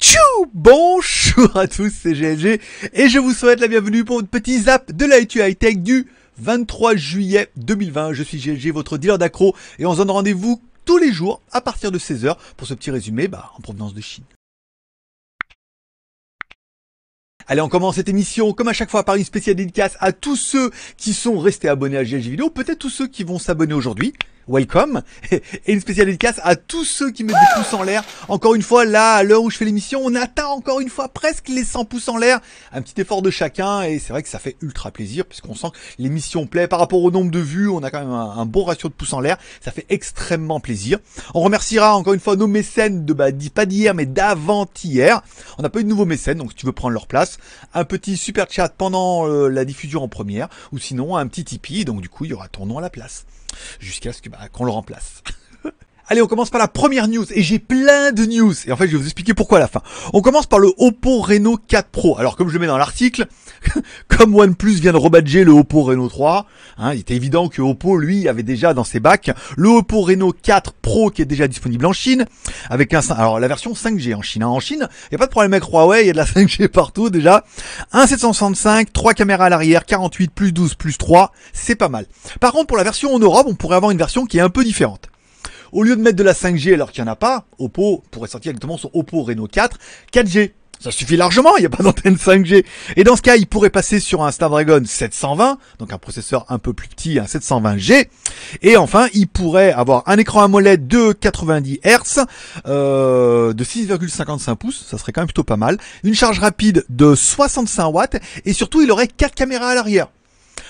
Tchou Bonjour à tous, c'est GLG et je vous souhaite la bienvenue pour une petite zap de la High Tech du 23 juillet 2020. Je suis GLG, votre dealer d'accro et on se donne rendez-vous tous les jours à partir de 16h pour ce petit résumé bah, en provenance de Chine. Allez, on commence cette émission, comme à chaque fois, par une spéciale dédicace à tous ceux qui sont restés abonnés à GLG Vidéo, peut-être tous ceux qui vont s'abonner aujourd'hui. Welcome et une spéciale dédicace à tous ceux qui mettent des pouces en l'air. Encore une fois, là, à l'heure où je fais l'émission, on atteint encore une fois presque les 100 pouces en l'air. Un petit effort de chacun et c'est vrai que ça fait ultra plaisir puisqu'on sent que l'émission plaît par rapport au nombre de vues. On a quand même un, bon ratio de pouces en l'air. Ça fait extrêmement plaisir. On remerciera encore une fois nos mécènes de, bah, pas d'hier mais d'avant-hier. On n'a pas eu de nouveaux mécènes donc si tu veux prendre leur place, un petit super chat pendant euh, la diffusion en première, ou sinon un petit Tipeee, donc du coup il y aura ton nom à la place, jusqu'à ce bah, qu'on le remplace. Allez, on commence par la première news et j'ai plein de news. Et en fait, je vais vous expliquer pourquoi à la fin. On commence par le Oppo Reno 4 Pro. Alors, comme je le mets dans l'article, comme OnePlus vient de rebadger le Oppo Reno 3, hein, il était évident que Oppo, lui, avait déjà dans ses bacs le Oppo Reno 4 Pro qui est déjà disponible en Chine avec un, alors la version 5G en Chine. Hein. En Chine, il n'y a pas de problème avec Huawei, il y a de la 5G partout déjà. Un 765, 3 caméras à l'arrière, 48 plus 12 plus 3, c'est pas mal. Par contre, pour la version en Europe, on pourrait avoir une version qui est un peu différente. Au lieu de mettre de la 5G alors qu'il n'y en a pas, Oppo pourrait sortir directement son Oppo Reno 4 4G. Ça suffit largement, il n'y a pas d'antenne 5G. Et dans ce cas, il pourrait passer sur un Snapdragon 720, donc un processeur un peu plus petit, un 720G. Et enfin, il pourrait avoir un écran AMOLED de 90 Hz, euh, de 6,55 pouces, ça serait quand même plutôt pas mal. Une charge rapide de 65 watts, et surtout, il aurait quatre caméras à l'arrière.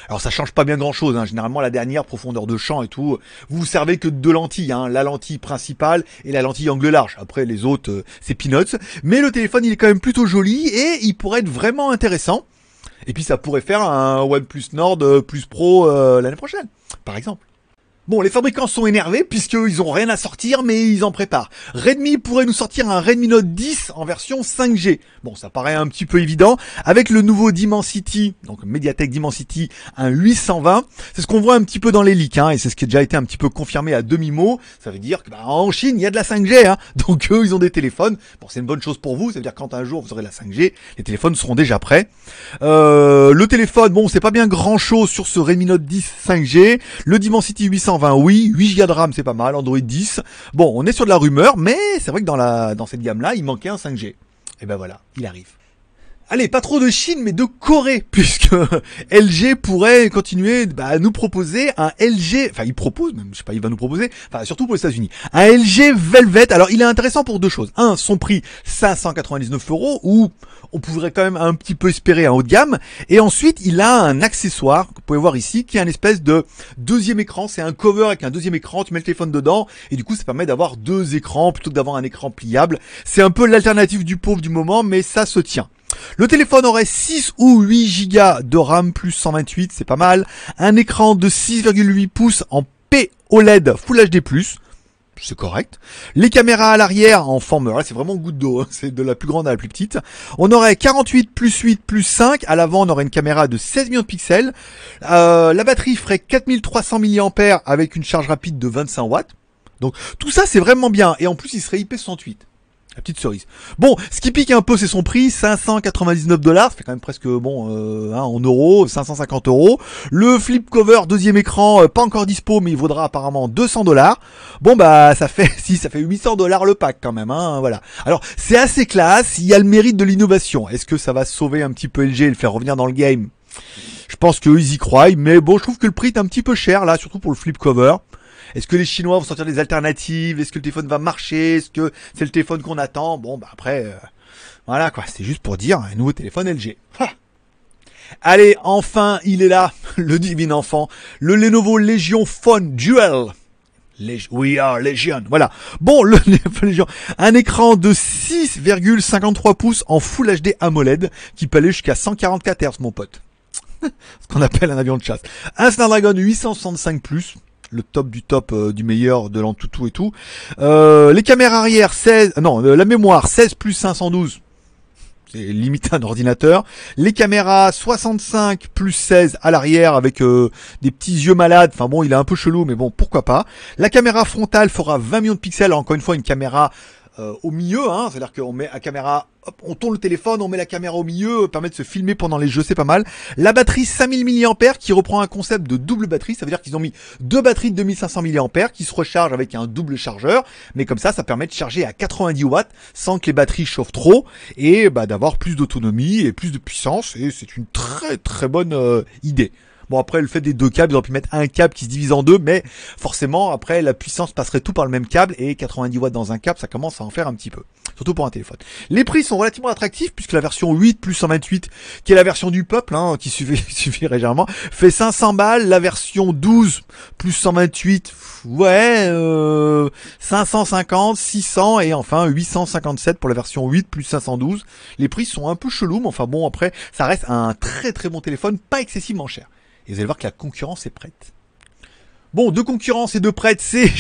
Alors ça change pas bien grand chose, hein. généralement la dernière profondeur de champ et tout, vous vous servez que de deux lentilles, hein. la lentille principale et la lentille angle large, après les autres euh, c'est peanuts, mais le téléphone il est quand même plutôt joli et il pourrait être vraiment intéressant, et puis ça pourrait faire un OnePlus Nord euh, plus Pro euh, l'année prochaine, par exemple. Bon, les fabricants sont énervés puisqu'ils ont rien à sortir, mais ils en préparent. Redmi pourrait nous sortir un Redmi Note 10 en version 5G. Bon, ça paraît un petit peu évident. Avec le nouveau Dimensity, donc Mediatek Dimensity, un 820, c'est ce qu'on voit un petit peu dans les leaks, hein, et c'est ce qui a déjà été un petit peu confirmé à demi-mot. Ça veut dire que bah, en Chine, il y a de la 5G, hein. donc eux, ils ont des téléphones. Bon, c'est une bonne chose pour vous, ça veut dire quand un jour vous aurez la 5G, les téléphones seront déjà prêts. Euh, le téléphone, bon, c'est pas bien grand-chose sur ce Redmi Note 10 5G. Le Dimensity 820 oui, 8 Go de RAM, c'est pas mal, Android 10. Bon, on est sur de la rumeur, mais c'est vrai que dans la dans cette gamme-là, il manquait un 5G. Et ben voilà, il arrive allez, pas trop de Chine, mais de Corée, puisque LG pourrait continuer bah, à nous proposer un LG, enfin il propose, même, je sais pas, il va nous proposer, enfin surtout pour les États-Unis, un LG Velvet. Alors il est intéressant pour deux choses. Un, son prix 599 euros, où on pourrait quand même un petit peu espérer un haut de gamme. Et ensuite, il a un accessoire que vous pouvez voir ici, qui est un espèce de deuxième écran. C'est un cover avec un deuxième écran. Tu mets le téléphone dedans, et du coup, ça permet d'avoir deux écrans plutôt que d'avoir un écran pliable. C'est un peu l'alternative du pauvre du moment, mais ça se tient. Le téléphone aurait 6 ou 8 Go de RAM plus 128, c'est pas mal. Un écran de 6,8 pouces en POLED Full HD+, c'est correct. Les caméras à l'arrière en forme, là c'est vraiment goutte d'eau, hein, c'est de la plus grande à la plus petite. On aurait 48 plus 8 plus 5, à l'avant on aurait une caméra de 16 millions de pixels. Euh, la batterie ferait 4300 mAh avec une charge rapide de 25 watts. Donc tout ça c'est vraiment bien et en plus il serait IP68. La petite cerise. Bon, ce qui pique un peu, c'est son prix, 599 dollars. Ça fait quand même presque, bon, euh, hein, en euros, 550 euros. Le flip cover, deuxième écran, euh, pas encore dispo, mais il vaudra apparemment 200 dollars. Bon, bah, ça fait, si, ça fait 800 dollars le pack quand même, hein, voilà. Alors, c'est assez classe, il y a le mérite de l'innovation. Est-ce que ça va sauver un petit peu LG et le faire revenir dans le game? Je pense qu'ils y croient, mais bon, je trouve que le prix est un petit peu cher, là, surtout pour le flip cover. Est-ce que les Chinois vont sortir des alternatives Est-ce que le téléphone va marcher Est-ce que c'est le téléphone qu'on attend Bon, bah après, euh, voilà quoi. C'est juste pour dire hein, un nouveau téléphone LG. Allez, enfin, il est là, le divin enfant, le Lenovo Legion Phone Duel. We are Legion, voilà. Bon, le Legion, un écran de 6,53 pouces en Full HD AMOLED qui peut aller jusqu'à 144 Hz, mon pote. Ce qu'on appelle un avion de chasse. Un Snapdragon 865+, le top du top euh, du meilleur de l'Antutu et tout. Euh, les caméras arrière 16, euh, non, la mémoire 16 plus 512 limite un ordinateur. Les caméras 65 plus 16 à l'arrière avec des petits yeux malades. Enfin bon, il est un peu chelou, mais bon, pourquoi pas. La caméra frontale fera 20 millions de pixels. Encore une fois, une caméra euh, au milieu, hein, c'est-à-dire qu'on met la caméra, hop, on tourne le téléphone, on met la caméra au milieu, euh, permet de se filmer pendant les jeux, c'est pas mal. La batterie 5000 mAh qui reprend un concept de double batterie, ça veut dire qu'ils ont mis deux batteries de 2500 mAh qui se rechargent avec un double chargeur, mais comme ça, ça permet de charger à 90 watts sans que les batteries chauffent trop et bah, d'avoir plus d'autonomie et plus de puissance et c'est une très très bonne euh, idée. Bon après le fait des deux câbles, ils ont pu mettre un câble qui se divise en deux, mais forcément après la puissance passerait tout par le même câble et 90 watts dans un câble, ça commence à en faire un petit peu, surtout pour un téléphone. Les prix sont relativement attractifs puisque la version 8 plus 128, qui est la version du peuple, hein, qui suffit, suffit légèrement, fait 500 balles. La version 12 plus 128, ouais, 550, euh, 600 et enfin 857 pour la version 8 plus 512. Les prix sont un peu chelou mais enfin bon après, ça reste un très très bon téléphone, pas excessivement cher. Et vous allez voir que la concurrence est prête. Bon, deux concurrence et de prête, c'est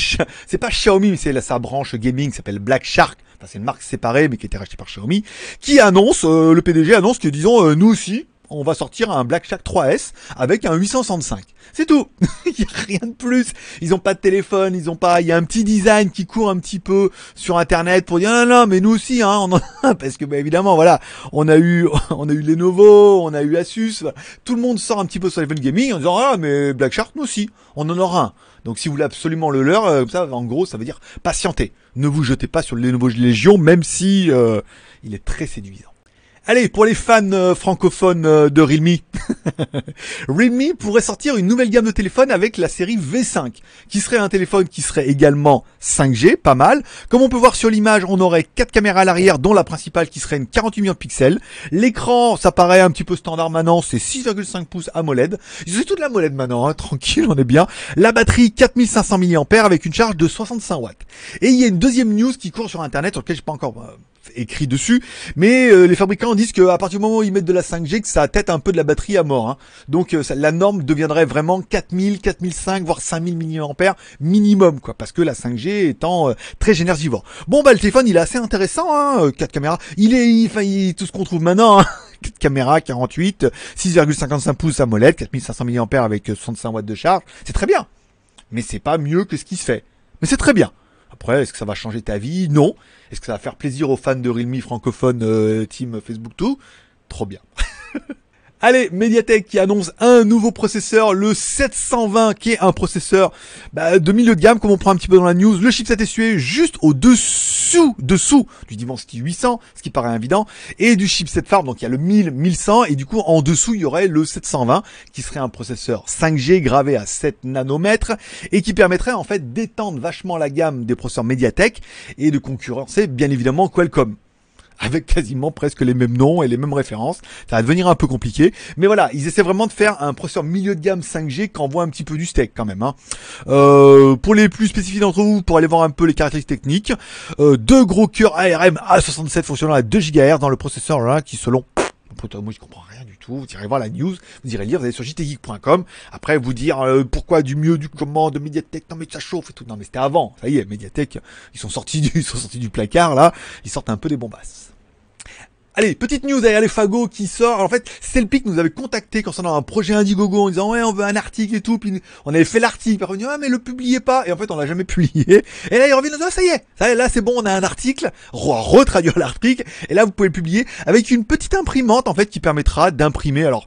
c'est pas Xiaomi, mais c'est sa branche gaming qui s'appelle Black Shark. Enfin, c'est une marque séparée, mais qui était été rachetée par Xiaomi, qui annonce, euh, le PDG annonce que disons, euh, nous aussi, on va sortir un Black Shark 3S avec un 865. C'est tout. Il n'y a rien de plus. Ils n'ont pas de téléphone, ils ont pas. Il y a un petit design qui court un petit peu sur Internet pour dire non, non, mais nous aussi, hein, parce que bah, évidemment, voilà, on a eu, on a eu Lenovo, on a eu Asus. Tout le monde sort un petit peu sur les gaming en disant ah mais Black Shark nous aussi, on en aura un. Donc si vous voulez absolument le leur, euh, comme ça, en gros, ça veut dire patientez. Ne vous jetez pas sur le Lenovo Légion, même si euh, il est très séduisant. Allez, pour les fans euh, francophones euh, de Realme, Realme pourrait sortir une nouvelle gamme de téléphones avec la série V5, qui serait un téléphone qui serait également 5G, pas mal. Comme on peut voir sur l'image, on aurait quatre caméras à l'arrière, dont la principale qui serait une 48 millions de pixels. L'écran, ça paraît un petit peu standard maintenant, c'est 6,5 pouces AMOLED. C'est tout toute la AMOLED maintenant, hein, tranquille, on est bien. La batterie 4500 mAh avec une charge de 65 watts. Et il y a une deuxième news qui court sur Internet, sur laquelle je sais pas encore... Euh, écrit dessus. Mais euh, les fabricants disent qu'à partir du moment où ils mettent de la 5G, que ça tête un peu de la batterie à mort. Hein. Donc euh, la norme deviendrait vraiment 4000, 4005, voire 5000 mAh minimum, quoi, parce que la 5G étant euh, très énergivore. Bon bah le téléphone il est assez intéressant, hein, 4 caméras. Il est, enfin il, tout ce qu'on trouve maintenant. Hein. 4 caméras, 48, 6,55 pouces à molette, 4500 mAh avec 65 watts de charge, c'est très bien. Mais c'est pas mieux que ce qui se fait. Mais c'est très bien. Après, est-ce que ça va changer ta vie Non. Est-ce que ça va faire plaisir aux fans de Realme francophone euh, Team Facebook tout Trop bien. Allez, Mediatek qui annonce un nouveau processeur, le 720, qui est un processeur bah, de milieu de gamme, comme on prend un petit peu dans la news. Le chipset est situé juste au-dessous, dessous du Dimensity 800, ce qui paraît évident, et du chipset Farm, donc il y a le 1000, 1100, et du coup, en dessous, il y aurait le 720, qui serait un processeur 5G gravé à 7 nanomètres, et qui permettrait en fait d'étendre vachement la gamme des processeurs Mediatek, et de concurrencer bien évidemment Qualcomm avec quasiment presque les mêmes noms et les mêmes références. Ça va devenir un peu compliqué. Mais voilà, ils essaient vraiment de faire un processeur milieu de gamme 5G qui envoie un petit peu du steak quand même. Hein. Euh, pour les plus spécifiques d'entre vous, pour aller voir un peu les caractéristiques techniques, euh, deux gros cœurs ARM A67 fonctionnant à 2 GHz dans le processeur là, qui selon moi je comprends rien du tout, vous irez voir la news, vous irez lire, vous allez sur jtgeek.com, après vous dire euh, pourquoi du mieux, du comment, de médiathèque, non mais ça chauffe et tout, non mais c'était avant, ça y est, médiathèque, ils sont sortis du, ils sont sortis du placard là, ils sortent un peu des bombasses. Allez, petite news derrière les fagots qui sort. en fait, Selpic nous avait contacté concernant un projet Indiegogo en disant ouais on veut un article et tout. Puis on avait fait l'article, puis on dit ah mais le publiez pas. Et en fait on l'a jamais publié. Et là il revient, ah ça y est, ça y est, là c'est bon, on a un article. On retraduire l'article. Et là vous pouvez le publier avec une petite imprimante en fait qui permettra d'imprimer. Alors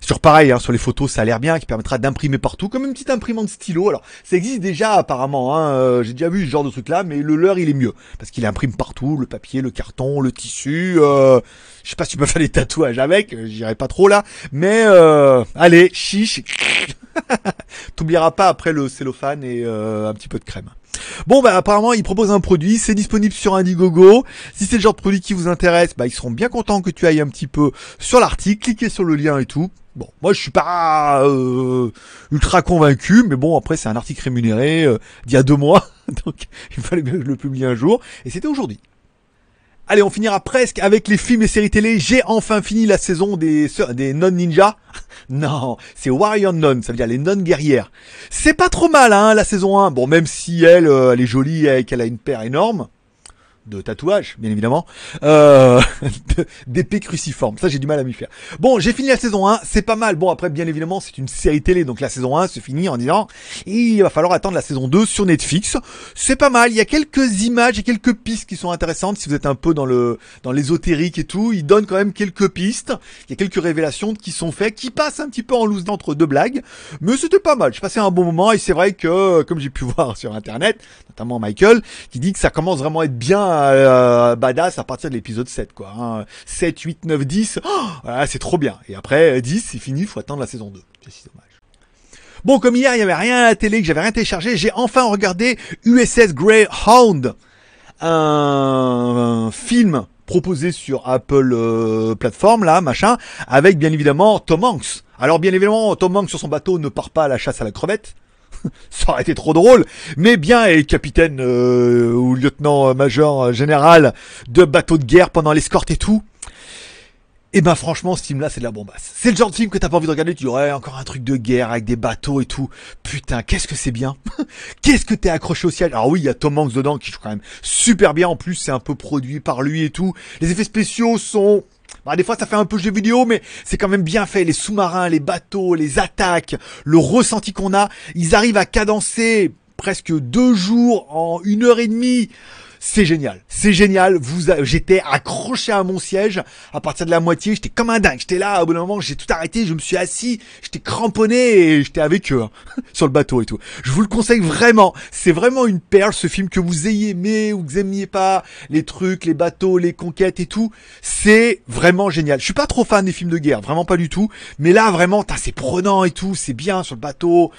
sur pareil, hein, sur les photos ça a l'air bien, qui permettra d'imprimer partout comme une petite imprimante stylo. Alors ça existe déjà apparemment. Hein. Euh, j'ai déjà vu ce genre de truc là, mais le leur il est mieux parce qu'il imprime partout, le papier, le carton, le tissu. Euh, je sais pas si tu peux faire des tatouages avec, euh, j'irai pas trop là, mais euh, allez, chiche. T'oublieras pas après le cellophane et euh, un petit peu de crème. Bon bah apparemment ils proposent un produit, c'est disponible sur Indiegogo. Si c'est le genre de produit qui vous intéresse, bah ils seront bien contents que tu ailles un petit peu sur l'article, cliquez sur le lien et tout. Bon, moi je suis pas ultra convaincu, mais bon après c'est un article rémunéré d'il y a deux mois, donc il fallait bien que je le publie un jour, et c'était aujourd'hui. Allez, on finira presque avec les films et séries télé. J'ai enfin fini la saison des, des non-ninjas. non, c'est Warrior Non, ça veut dire les non-guerrières. C'est pas trop mal, hein, la saison 1. Bon, même si elle, euh, elle est jolie et qu'elle a une paire énorme de tatouage, bien évidemment, euh, d'épée cruciforme. Ça, j'ai du mal à m'y faire. Bon, j'ai fini la saison 1, c'est pas mal. Bon, après, bien évidemment, c'est une série télé, donc la saison 1 se finit en disant, il va falloir attendre la saison 2 sur Netflix. C'est pas mal, il y a quelques images et quelques pistes qui sont intéressantes, si vous êtes un peu dans le dans l'ésotérique et tout, il donne quand même quelques pistes, il y a quelques révélations qui sont faites, qui passent un petit peu en loose d'entre deux blagues, mais c'était pas mal, j'ai passé un bon moment, et c'est vrai que, comme j'ai pu voir sur Internet, notamment Michael, qui dit que ça commence vraiment à être bien euh, badass à partir de l'épisode 7, quoi. 7, 8, 9, 10, c'est trop bien. Et après, 10, euh, c'est fini, faut attendre la saison 2. C'est si dommage. Bon, comme hier, il n'y avait rien à la télé, que j'avais rien téléchargé, j'ai enfin regardé USS Greyhound, un, film proposé sur Apple Platform, euh, plateforme là, machin, avec bien évidemment Tom Hanks. Alors bien évidemment, Tom Hanks sur son bateau ne part pas à la chasse à la crevette. ça aurait été trop drôle, mais bien et capitaine euh, ou lieutenant-major euh, euh, général de bateau de guerre pendant l'escorte et tout. Et eh ben franchement, ce film-là, c'est de la bombasse. C'est le genre de film que t'as pas envie de regarder, tu aurais encore un truc de guerre avec des bateaux et tout. Putain, qu'est-ce que c'est bien Qu'est-ce que t'es accroché au ciel Alors oui, il y a Tom Hanks dedans qui joue quand même super bien. En plus, c'est un peu produit par lui et tout. Les effets spéciaux sont bah, des fois, ça fait un peu jeu vidéo, mais c'est quand même bien fait. Les sous-marins, les bateaux, les attaques, le ressenti qu'on a, ils arrivent à cadencer presque deux jours en une heure et demie c'est génial, c'est génial. Vous, j'étais accroché à mon siège. À partir de la moitié, j'étais comme un dingue. J'étais là, au bout d'un moment, j'ai tout arrêté. Je me suis assis, j'étais cramponné et j'étais avec eux hein, sur le bateau et tout. Je vous le conseille vraiment. C'est vraiment une perle ce film que vous ayez aimé ou que vous aimiez pas. Les trucs, les bateaux, les conquêtes et tout. C'est vraiment génial. Je suis pas trop fan des films de guerre, vraiment pas du tout. Mais là, vraiment, c'est prenant et tout. C'est bien sur le bateau.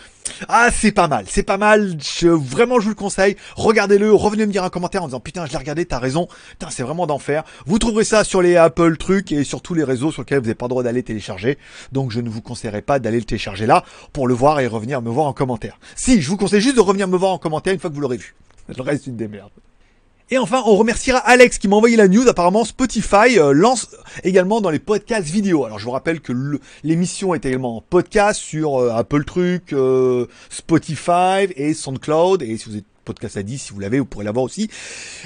Ah, c'est pas mal, c'est pas mal. Je, vraiment, je vous le conseille. Regardez-le, revenez me dire un commentaire en disant putain, je l'ai regardé, t'as raison. Putain, c'est vraiment d'enfer. Vous trouverez ça sur les Apple trucs et sur tous les réseaux sur lesquels vous n'avez pas le droit d'aller télécharger. Donc, je ne vous conseillerais pas d'aller le télécharger là pour le voir et revenir me voir en commentaire. Si, je vous conseille juste de revenir me voir en commentaire une fois que vous l'aurez vu. Le reste, une démerde. Et enfin, on remerciera Alex qui m'a envoyé la news. Apparemment, Spotify euh, lance également dans les podcasts vidéo. Alors, je vous rappelle que l'émission est également en podcast sur euh, Apple Truc, euh, Spotify et SoundCloud. Et si vous êtes podcast à 10, si vous l'avez, vous pourrez l'avoir aussi.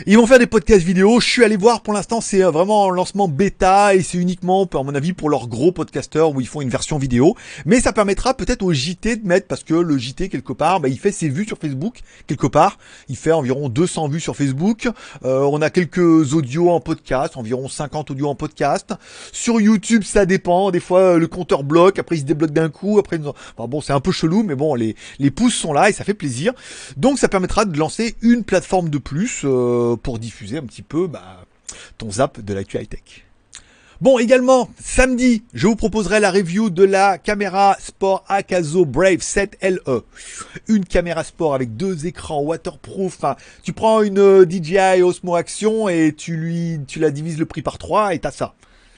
Ils vont faire des podcasts vidéo, je suis allé voir, pour l'instant c'est euh, vraiment un lancement bêta et c'est uniquement, à mon avis, pour leurs gros podcasteurs où ils font une version vidéo. Mais ça permettra peut-être au JT de mettre, parce que le JT, quelque part, bah, il fait ses vues sur Facebook, quelque part. Il fait environ 200 vues sur Facebook. Euh, on a quelques audios en podcast, environ 50 audios en podcast. Sur YouTube, ça dépend. Des fois, euh, le compteur bloque, après il se débloque d'un coup, après... bon, c'est un peu chelou, mais bon, les, les pouces sont là et ça fait plaisir. Donc ça permettra de de lancer une plateforme de plus euh, pour diffuser un petit peu bah, ton zap de l'actu high-tech. Bon, également, samedi, je vous proposerai la review de la caméra sport Akazo Brave 7 LE. Une caméra sport avec deux écrans waterproof. Enfin, tu prends une euh, DJI Osmo Action et tu lui, tu la divises le prix par 3 et t'as ça.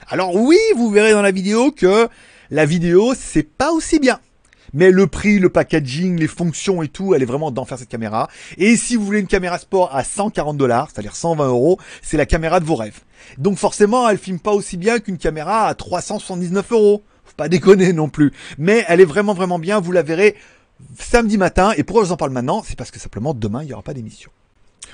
Alors oui, vous verrez dans la vidéo que la vidéo, c'est pas aussi bien mais le prix, le packaging, les fonctions et tout, elle est vraiment d'en faire cette caméra. Et si vous voulez une caméra sport à 140 dollars, c'est-à-dire 120 euros, c'est la caméra de vos rêves. Donc forcément, elle filme pas aussi bien qu'une caméra à 379 euros. Faut pas déconner non plus. Mais elle est vraiment vraiment bien, vous la verrez samedi matin. Et pourquoi je vous en parle maintenant C'est parce que simplement demain, il n'y aura pas d'émission.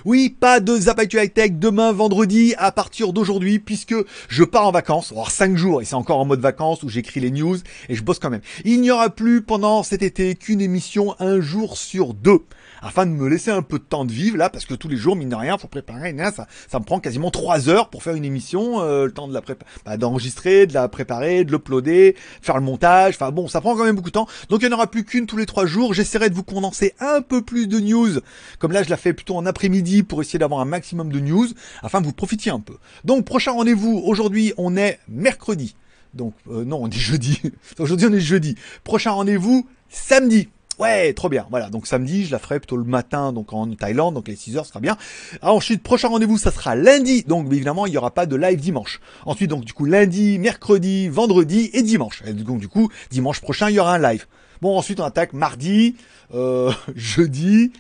Oui, pas de high Tech demain vendredi à partir d'aujourd'hui puisque je pars en vacances, voire 5 jours et c'est encore en mode vacances où j'écris les news et je bosse quand même. Il n'y aura plus pendant cet été qu'une émission un jour sur deux afin de me laisser un peu de temps de vivre là parce que tous les jours mine de rien faut préparer ça, ça me prend quasiment 3 heures pour faire une émission, euh, le temps de la bah, d'enregistrer, de la préparer, de l'uploader, faire le montage, enfin bon, ça prend quand même beaucoup de temps. Donc il n'y en aura plus qu'une tous les 3 jours, j'essaierai de vous condenser un peu plus de news comme là je la fais plutôt en après-midi pour essayer d'avoir un maximum de news afin que vous profitiez un peu. Donc prochain rendez-vous, aujourd'hui on est mercredi. Donc euh, non, on est jeudi. aujourd'hui on est jeudi. Prochain rendez-vous samedi. Ouais, trop bien. Voilà, donc samedi, je la ferai plutôt le matin, donc en Thaïlande, donc les 6 heures, ce sera bien. ensuite, prochain rendez-vous, ça sera lundi. Donc, évidemment, il n'y aura pas de live dimanche. Ensuite, donc, du coup, lundi, mercredi, vendredi et dimanche. Et donc, du coup, dimanche prochain, il y aura un live. Bon, ensuite, on attaque mardi, euh, jeudi,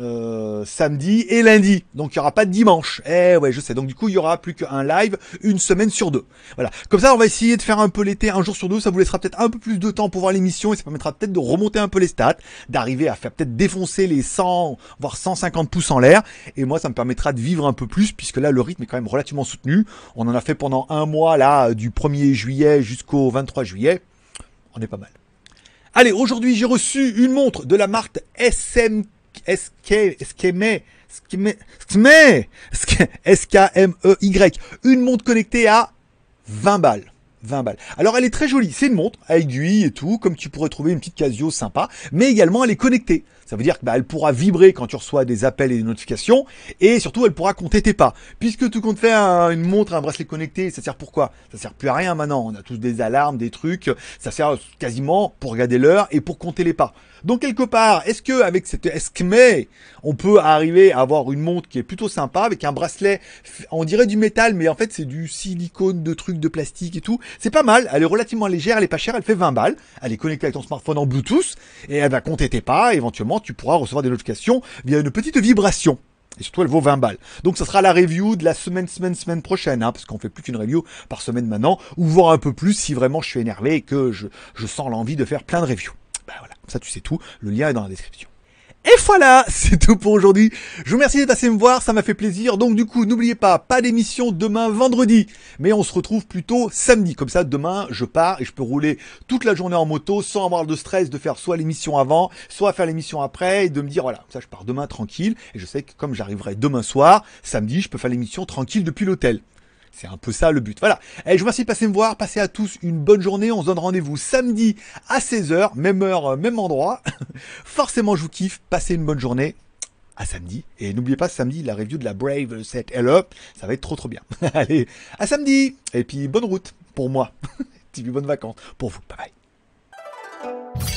euh, samedi et lundi. Donc il n'y aura pas de dimanche. Eh ouais, je sais. Donc du coup, il y aura plus qu'un live une semaine sur deux. Voilà. Comme ça, on va essayer de faire un peu l'été, un jour sur deux. Ça vous laissera peut-être un peu plus de temps pour voir l'émission et ça permettra peut-être de remonter un peu les stats, d'arriver à faire peut-être défoncer les 100, voire 150 pouces en l'air. Et moi, ça me permettra de vivre un peu plus puisque là, le rythme est quand même relativement soutenu. On en a fait pendant un mois là, du 1er juillet jusqu'au 23 juillet. On est pas mal. Allez, aujourd'hui j'ai reçu une montre de la marque SMT s k SKME m y Une montre connectée à 20 balles. 20 balles. Alors elle est très jolie, c'est une montre à aiguille et tout, comme tu pourrais trouver une petite Casio sympa, mais également elle est connectée. Ça veut dire qu'elle bah, pourra vibrer quand tu reçois des appels et des notifications, et surtout elle pourra compter tes pas. Puisque tout compte fait une montre, un bracelet connecté, ça sert quoi Ça sert plus à rien maintenant. On a tous des alarmes, des trucs. Ça sert quasiment pour regarder l'heure et pour compter les pas. Donc quelque part, est-ce que avec cette on peut arriver à avoir une montre qui est plutôt sympa avec un bracelet, on dirait du métal, mais en fait c'est du silicone, de trucs, de plastique et tout. C'est pas mal. Elle est relativement légère, elle est pas chère, elle fait 20 balles. Elle est connectée avec ton smartphone en Bluetooth et elle va compter tes pas éventuellement tu pourras recevoir des notifications via une petite vibration. Et surtout, elle vaut 20 balles. Donc, ça sera la review de la semaine, semaine, semaine prochaine, hein, parce qu'on fait plus qu'une review par semaine maintenant, ou voir un peu plus si vraiment je suis énervé et que je, je sens l'envie de faire plein de reviews. bah voilà, comme ça tu sais tout, le lien est dans la description. Et voilà, c'est tout pour aujourd'hui. Je vous remercie d'être passé me voir, ça m'a fait plaisir. Donc du coup, n'oubliez pas, pas d'émission demain vendredi, mais on se retrouve plutôt samedi. Comme ça, demain, je pars et je peux rouler toute la journée en moto sans avoir de stress de faire soit l'émission avant, soit faire l'émission après et de me dire voilà, ça je pars demain tranquille et je sais que comme j'arriverai demain soir, samedi, je peux faire l'émission tranquille depuis l'hôtel. C'est un peu ça le but. Voilà. je vous remercie de passer me voir. Passez à tous une bonne journée. On se donne rendez-vous samedi à 16h, même heure, euh, même endroit. Forcément, je vous kiffe. Passez une bonne journée. À samedi. Et n'oubliez pas samedi la review de la Brave 7 Hello. Ça va être trop trop bien. Allez, à samedi. Et puis bonne route pour moi. Et puis bonne vacances pour vous. Bye bye.